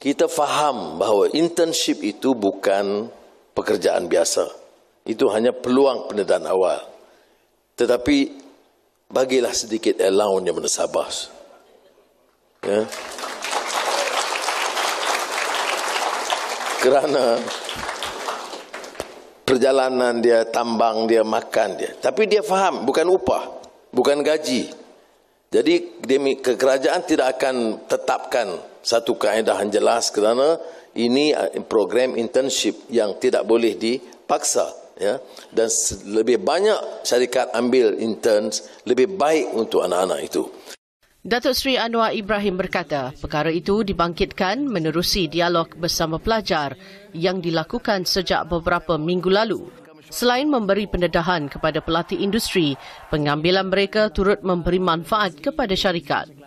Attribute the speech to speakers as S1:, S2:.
S1: kita faham bahawa internship itu bukan pekerjaan biasa. Itu hanya peluang pendedahan awal. Tetapi bagilah sedikit allowance yang menesabas. Ya. Kerana perjalanan dia, tambang dia, makan dia. Tapi dia faham, bukan upah, bukan gaji. Jadi demi kerajaan tidak akan tetapkan satu kaedah yang jelas kerana ini eh, program internship yang tidak boleh dipaksa ya dan lebih banyak syarikat ambil interns lebih baik untuk anak-anak itu.
S2: Datuk Sri Anwar Ibrahim berkata, perkara itu dibangkitkan menerusi dialog bersama pelajar yang dilakukan sejak beberapa minggu lalu. Selain memberi pendedahan kepada pelatih industri, pengambilan mereka turut memberi manfaat kepada syarikat.